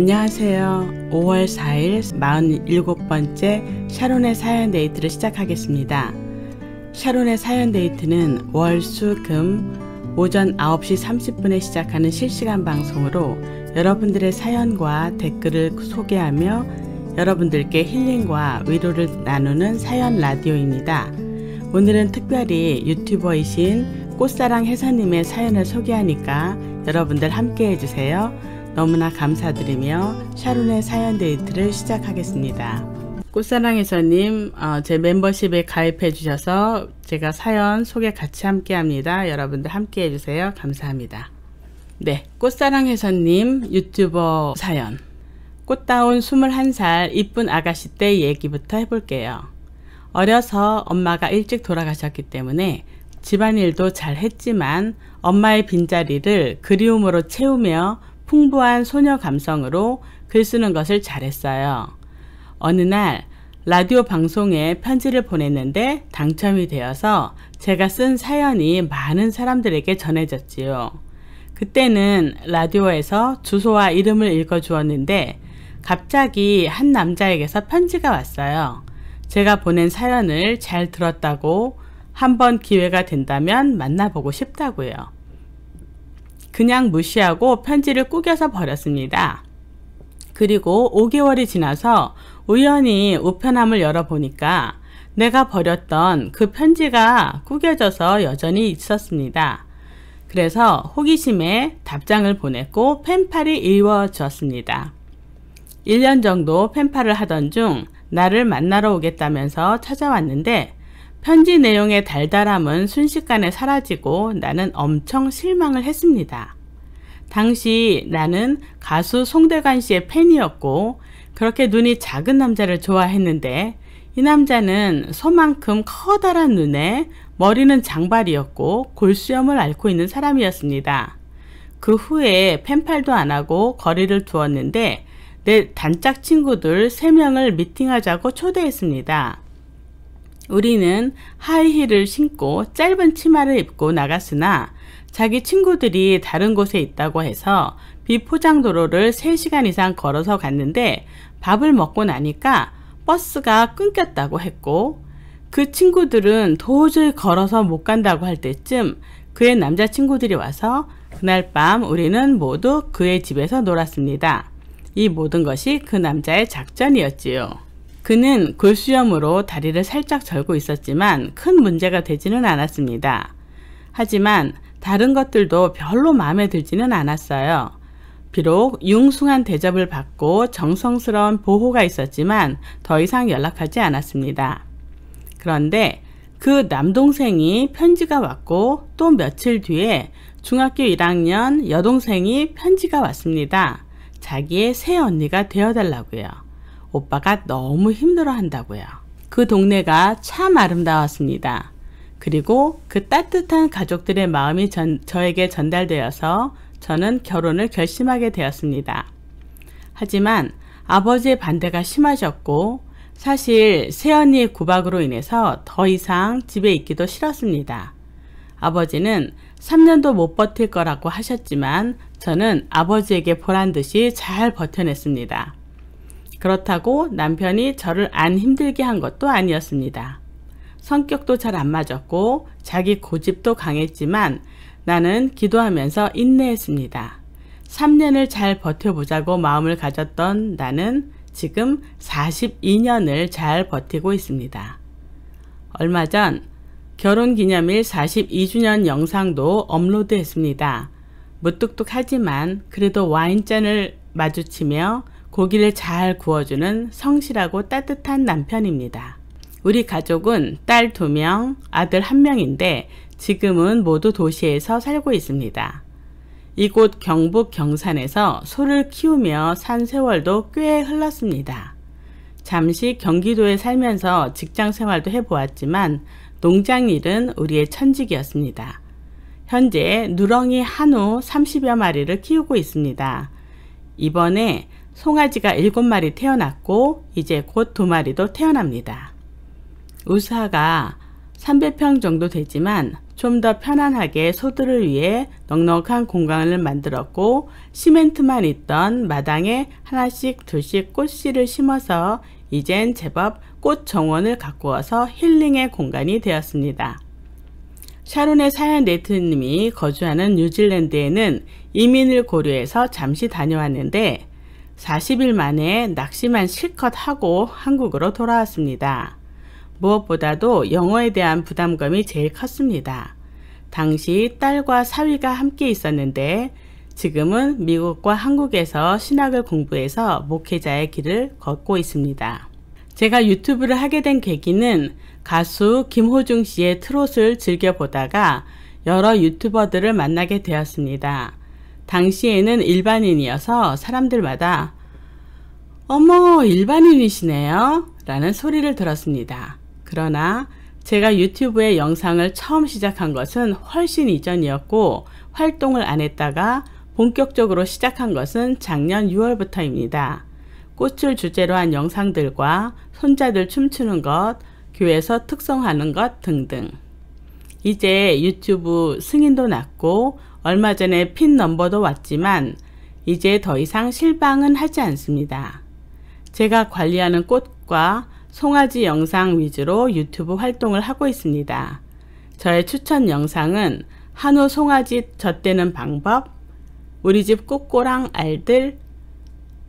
안녕하세요. 5월 4일 47번째 샤론의 사연 데이트를 시작하겠습니다. 샤론의 사연 데이트는 월, 수, 금 오전 9시 30분에 시작하는 실시간 방송으로 여러분들의 사연과 댓글을 소개하며 여러분들께 힐링과 위로를 나누는 사연 라디오입니다. 오늘은 특별히 유튜버이신 꽃사랑 해사님의 사연을 소개하니까 여러분들 함께 해주세요. 너무나 감사드리며 샤론의 사연 데이트를 시작하겠습니다. 꽃사랑에서님 어, 제 멤버십에 가입해 주셔서 제가 사연 소개 같이 함께 합니다. 여러분들 함께 해주세요. 감사합니다. 네, 꽃사랑해서님 유튜버 사연 꽃다운 21살 이쁜 아가씨 때 얘기부터 해볼게요. 어려서 엄마가 일찍 돌아가셨기 때문에 집안일도 잘 했지만 엄마의 빈자리를 그리움으로 채우며 풍부한 소녀 감성으로 글 쓰는 것을 잘했어요. 어느 날 라디오 방송에 편지를 보냈는데 당첨이 되어서 제가 쓴 사연이 많은 사람들에게 전해졌지요. 그때는 라디오에서 주소와 이름을 읽어주었는데 갑자기 한 남자에게서 편지가 왔어요. 제가 보낸 사연을 잘 들었다고 한 번 기회가 된다면 만나보고 싶다고요. 그냥 무시하고 편지를 꾸겨서 버렸습니다. 그리고 5개월이 지나서 우연히 우편함을 열어보니까 내가 버렸던 그 편지가 꾸겨져서 여전히 있었습니다. 그래서 호기심에 답장을 보냈고 펜팔이 이루어졌습니다. 1년 정도 펜팔을 하던 중 나를 만나러 오겠다면서 찾아왔는데 편지 내용의 달달함은 순식간에 사라지고 나는 엄청 실망을 했습니다. 당시 나는 가수 송대관 씨의 팬이었고 그렇게 눈이 작은 남자를 좋아했는데 이 남자는 소만큼 커다란 눈에 머리는 장발이었고 골수염을 앓고 있는 사람이었습니다. 그 후에 팬팔도 안 하고 거리를 두었는데 내 단짝 친구들 3명을 미팅하자고 초대했습니다. 우리는 하이힐을 신고 짧은 치마를 입고 나갔으나 자기 친구들이 다른 곳에 있다고 해서 비포장도로를 3시간 이상 걸어서 갔는데 밥을 먹고 나니까 버스가 끊겼다고 했고 그 친구들은 도저히 걸어서 못 간다고 할 때쯤 그의 남자친구들이 와서 그날 밤 우리는 모두 그의 집에서 놀았습니다. 이 모든 것이 그 남자의 작전이었지요. 그는 골수염으로 다리를 살짝 절고 있었지만 큰 문제가 되지는 않았습니다. 하지만 다른 것들도 별로 마음에 들지는 않았어요. 비록 융숭한 대접을 받고 정성스러운 보호가 있었지만 더 이상 연락하지 않았습니다. 그런데 그 남동생이 편지가 왔고 또 며칠 뒤에 중학교 1학년 여동생이 편지가 왔습니다. 자기의 새 언니가 되어달라고요. 오빠가 너무 힘들어 한다고요. 그 동네가 참 아름다웠습니다. 그리고 그 따뜻한 가족들의 마음이 전, 저에게 전달되어서 저는 결혼을 결심하게 되었습니다. 하지만 아버지의 반대가 심하셨고 사실 새언니의 구박으로 인해서 더 이상 집에 있기도 싫었습니다. 아버지는 3년도 못 버틸 거라고 하셨지만 저는 아버지에게 보란 듯이 잘 버텨냈습니다. 그렇다고 남편이 저를 안 힘들게 한 것도 아니었습니다. 성격도 잘 안 맞았고 자기 고집도 강했지만 나는 기도하면서 인내했습니다. 3년을 잘 버텨보자고 마음을 가졌던 나는 지금 42년을 잘 버티고 있습니다. 얼마 전 결혼 기념일 42주년 영상도 업로드했습니다. 무뚝뚝하지만 그래도 와인잔을 마주치며 고기를 잘 구워주는 성실하고 따뜻한 남편입니다. 우리 가족은 딸 2명, 아들 1명인데 지금은 모두 도시에서 살고 있습니다. 이곳 경북 경산에서 소를 키우며 산 세월도 꽤 흘렀습니다. 잠시 경기도에 살면서 직장 생활도 해보았지만 농장 일은 우리의 천직이었습니다. 현재 누렁이 한우 30여 마리를 키우고 있습니다. 이번에 송아지가 7마리 태어났고 이제 곧 2마리도 태어납니다. 우사가 300평 정도 되지만 좀 더 편안하게 소들을 위해 넉넉한 공간을 만들었고 시멘트만 있던 마당에 하나씩 둘씩 꽃씨를 심어서 이젠 제법 꽃 정원을 가꾸어서 힐링의 공간이 되었습니다. 샤론의 사연 네트님이 거주하는 뉴질랜드에는 이민을 고려해서 잠시 다녀왔는데 40일 만에 낚시만 실컷 하고 한국으로 돌아왔습니다. 무엇보다도 영어에 대한 부담감이 제일 컸습니다. 당시 딸과 사위가 함께 있었는데 지금은 미국과 한국에서 신학을 공부해서 목회자의 길을 걷고 있습니다. 제가 유튜브를 하게 된 계기는 가수 김호중 씨의 트롯을 즐겨보다가 여러 유튜버들을 만나게 되었습니다. 당시에는 일반인이어서 사람들마다 어머 일반인이시네요 라는 소리를 들었습니다. 그러나 제가 유튜브에 영상을 처음 시작한 것은 훨씬 이전이었고 활동을 안 했다가 본격적으로 시작한 것은 작년 6월부터입니다. 꽃을 주제로 한 영상들과 손자들 춤추는 것, 교회에서 특성하는 것 등등. 이제 유튜브 승인도 났고 얼마 전에 핀 넘버도 왔지만 이제 더 이상 실방은 하지 않습니다. 제가 관리하는 꽃과 송아지 영상 위주로 유튜브 활동을 하고 있습니다. 저의 추천 영상은 한우 송아지 젖대는 방법, 우리 집 꽃고랑 알들,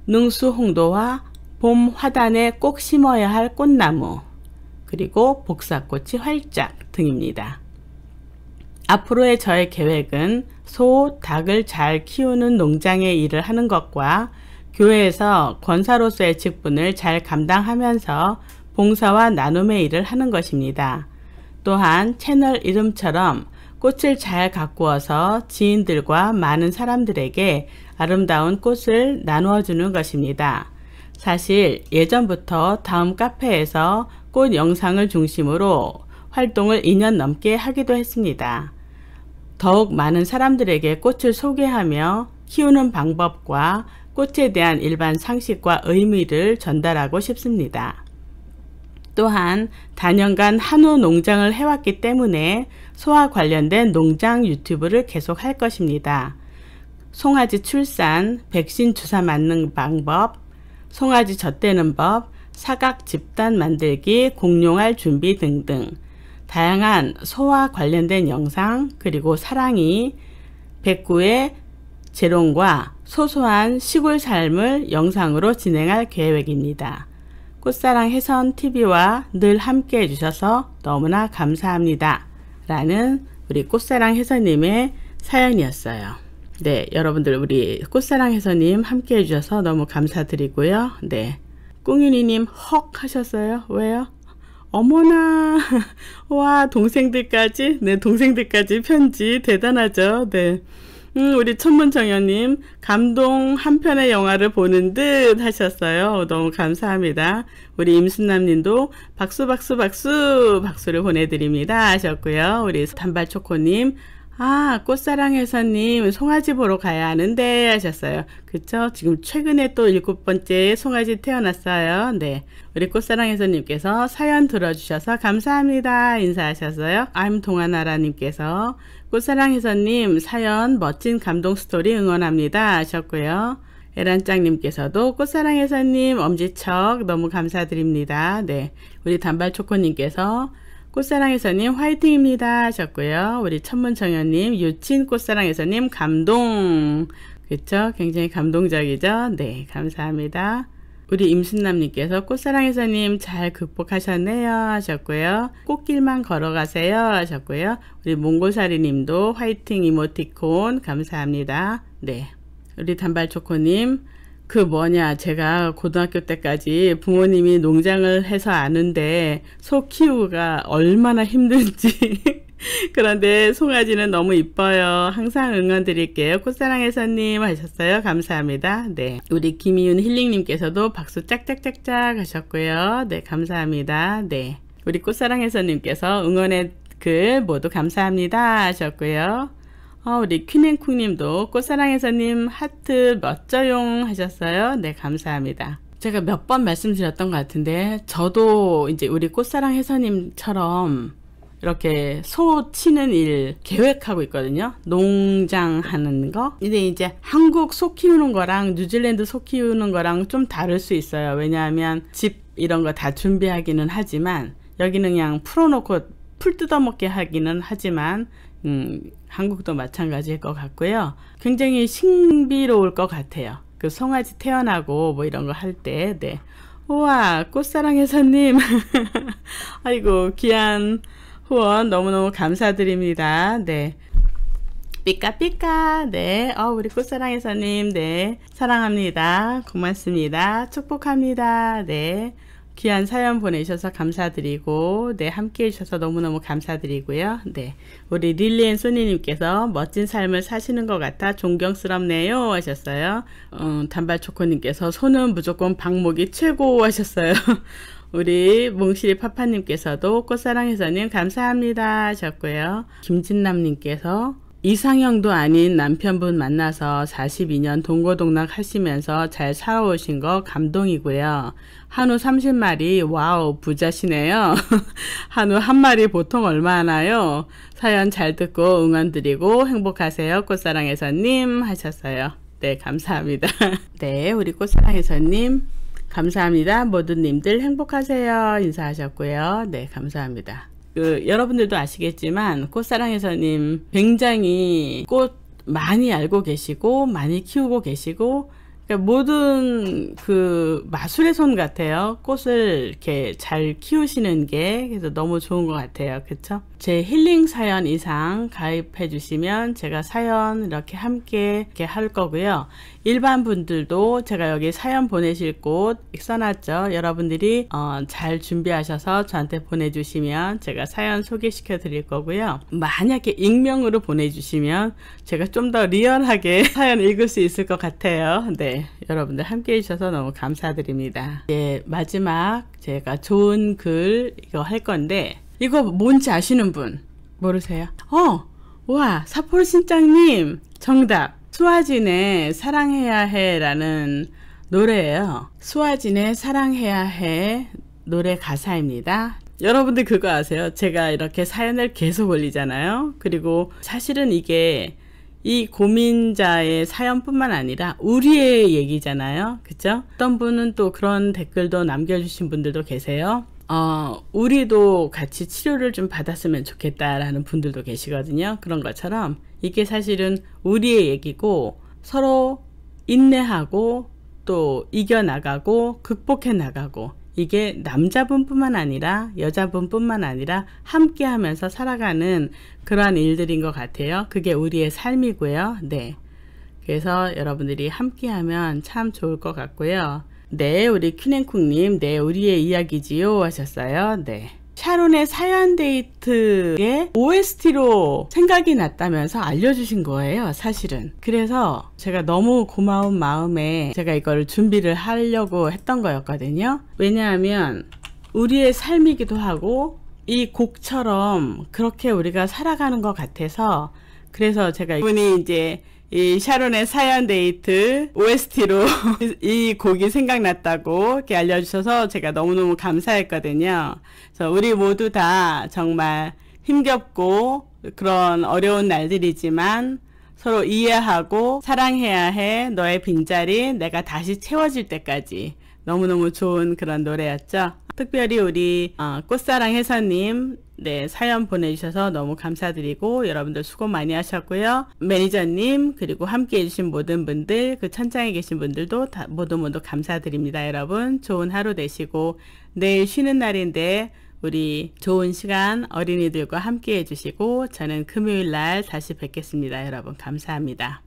능수 홍도와 봄 화단에 꼭 심어야 할 꽃나무, 그리고 복사꽃이 활짝 등입니다. 앞으로의 저의 계획은 소, 닭을 잘 키우는 농장의 일을 하는 것과 교회에서 권사로서의 직분을 잘 감당하면서 봉사와 나눔의 일을 하는 것입니다. 또한 채널 이름처럼 꽃을 잘 가꾸어서 지인들과 많은 사람들에게 아름다운 꽃을 나누어 주는 것입니다. 사실 예전부터 다음 카페에서 꽃 영상을 중심으로 활동을 2년 넘게 하기도 했습니다. 더욱 많은 사람들에게 꽃을 소개하며 키우는 방법과 꽃에 대한 일반 상식과 의미를 전달하고 싶습니다. 또한 단연간 한우 농장을 해왔기 때문에 소와 관련된 농장 유튜브를 계속 할 것입니다. 송아지 출산, 백신 주사 맞는 방법, 송아지 젖대는 법, 사각 집단 만들기, 공룡알 준비 등등 다양한 소와 관련된 영상 그리고 사랑이 백구의 재롱과 소소한 시골 삶을 영상으로 진행할 계획입니다. 꽃사랑 해선TV와 늘 함께 해주셔서 너무나 감사합니다. 라는 우리 꽃사랑 해선님의 사연이었어요. 네, 여러분들 우리 꽃사랑 해선님 함께 해주셔서 너무 감사드리고요. 네, 꿍윤이님 헉 하셨어요? 왜요? 어머나 와 동생들까지 네 동생들까지 편지 대단하죠 네 음, 우리 천문정연님 감동 한 편의 영화를 보는 듯 하셨어요 너무 감사합니다 우리 임순남님도 박수 박수 박수 박수를 보내드립니다 하셨고요 우리 단발초코님 아, 꽃사랑 회사님, 송아지 보러 가야 하는데 하셨어요. 그쵸? 지금 최근에 또 일곱 번째 송아지 태어났어요. 네. 우리 꽃사랑 회사님께서 사연 들어주셔서 감사합니다. 인사하셨어요. I'm 동아나라님께서 꽃사랑 회사님, 사연 멋진 감동 스토리 응원합니다. 하셨고요. 에란짱님께서도 꽃사랑 회사님 엄지척 너무 감사드립니다. 네. 우리 단발초코님께서 꽃사랑에서님 화이팅입니다 하셨고요. 우리 천문청연님 유친 꽃사랑에서님 감동 그쵸? 굉장히 감동적이죠? 네 감사합니다. 우리 임순남님께서 꽃사랑에서님 잘 극복하셨네요 하셨고요. 꽃길만 걸어가세요 하셨고요. 우리 몽골사리님도 화이팅 이모티콘 감사합니다. 네 우리 단발초코님 그 뭐냐 제가 고등학교 때까지 부모님이 농장을 해서 아는데 소키우가 얼마나 힘든지 그런데 송아지는 너무 이뻐요. 항상 응원 드릴게요. 꽃사랑해서님 하셨어요. 감사합니다. 네. 우리 김이윤 힐링님께서도 박수 짝짝짝짝 하셨고요. 네. 감사합니다. 네. 우리 꽃사랑해서님께서 응원의 글 모두 감사합니다 하셨고요. 어, 아, 우 리퀴넨쿵님도 꽃사랑해서님 하트 멋져용 하셨어요. 네, 감사합니다. 제가 몇 번 말씀드렸던 것 같은데 저도 이제 우리 꽃사랑 해서님처럼 이렇게 소 치는 일 계획하고 있거든요. 농장 하는 거. 근데 이제 한국 소 키우는 거랑 뉴질랜드 소 키우는 거랑 좀 다를 수 있어요. 왜냐하면 집 이런 거 다 준비하기는 하지만 여기는 그냥 풀어놓고 풀 뜯어먹게 하기는 하지만 음, 한국도 마찬가지일 것 같고요. 굉장히 신비로울 것 같아요. 그 송아지 태어나고 뭐 이런 거 할 때, 네. 우와, 꽃사랑 회사님. 아이고, 귀한 후원 너무너무 감사드립니다. 네. 삐까삐까. 네. 어, 우리 꽃사랑 회사님. 네. 사랑합니다. 고맙습니다. 축복합니다. 네. 귀한 사연 보내셔서 감사드리고 네 함께 해주셔서 너무너무 감사드리고요. 네 우리 릴리앤 소니님께서 멋진 삶을 사시는 것 같아 존경스럽네요 하셨어요. 음, 어, 단발초코님께서 손은 무조건 방목이 최고 하셨어요. 우리 몽실이 파파님께서도 꽃사랑해서님 감사합니다 하셨고요. 김진남님께서 이상형도 아닌 남편분 만나서 42년 동고동락 하시면서 잘 살아오신 거 감동이고요. 한우 30마리 와우 부자시네요. 한우 한 마리 보통 얼마나요? 사연 잘 듣고 응원드리고 행복하세요. 꽃사랑해서님 하셨어요. 네 감사합니다. 네 우리 꽃사랑해서님 감사합니다. 모든 님들 행복하세요. 인사하셨고요. 네 감사합니다. 그 여러분들도 아시겠지만 꽃사랑 에서님 굉장히 꽃 많이 알고 계시고 많이 키우고 계시고 그러니까 모든 그 마술의 손 같아요. 꽃을 이렇게 잘 키우시는 게 그래서 너무 좋은 것 같아요. 그쵸? 제 힐링 사연 이상 가입해 주시면 제가 사연 이렇게 함께 이렇게 할 거고요. 일반 분들도 제가 여기 사연 보내실 곳 써놨죠. 여러분들이 어, 잘 준비하셔서 저한테 보내주시면 제가 사연 소개시켜 드릴 거고요. 만약에 익명으로 보내주시면 제가 좀 더 리얼하게 사연 읽을 수 있을 것 같아요. 네, 여러분들 함께 해주셔서 너무 감사드립니다. 예, 마지막 제가 좋은 글 이거 할 건데 이거 뭔지 아시는 분 모르세요? 어! 와 사포로 신장님 정답 수아진의 사랑해야 해라는 노래예요. 수아진의 사랑해야 해 노래 가사입니다. 여러분들 그거 아세요? 제가 이렇게 사연을 계속 올리잖아요. 그리고 사실은 이게 이 고민자의 사연뿐만 아니라 우리의 얘기잖아요. 그쵸? 어떤 분은 또 그런 댓글도 남겨주신 분들도 계세요. 어, 우리도 같이 치료를 좀 받았으면 좋겠다라는 분들도 계시거든요. 그런 것처럼 이게 사실은 우리의 얘기고 서로 인내하고 또 이겨나가고 극복해 나가고 이게 남자분뿐만 아니라 여자분뿐만 아니라 함께 하면서 살아가는 그러한 일들인 것 같아요. 그게 우리의 삶이고요. 네. 그래서 여러분들이 함께 하면 참 좋을 것 같고요. 네, 우리 큐냉쿵님, 네, 우리의 이야기지요 하셨어요. 네. 샤론의 사연 데이트의 OST로 생각이 났다면서 알려주신 거예요 사실은 그래서 제가 너무 고마운 마음에 제가 이걸 준비를 하려고 했던 거였거든요 왜냐하면 우리의 삶이기도 하고 이 곡처럼 그렇게 우리가 살아가는 것 같아서 그래서 제가 이분이 이제 이 샤론의 사연 데이트 OST로 이 곡이 생각났다고 이렇게 알려주셔서 제가 너무너무 감사했거든요. 그래서 우리 모두 다 정말 힘겹고 그런 어려운 날들이지만 서로 이해하고 사랑해야 해. 너의 빈자리 내가 다시 채워질 때까지. 너무너무 좋은 그런 노래였죠. 특별히 우리 어, 꽃사랑 해서님 네, 사연 보내주셔서 너무 감사드리고 여러분들 수고 많이 하셨고요. 매니저님 그리고 함께 해주신 모든 분들 그 천장에 계신 분들도 다, 모두 모두 감사드립니다. 여러분 좋은 하루 되시고 내일 쉬는 날인데 우리 좋은 시간 어린이들과 함께 해주시고 저는 금요일 날 다시 뵙겠습니다. 여러분 감사합니다.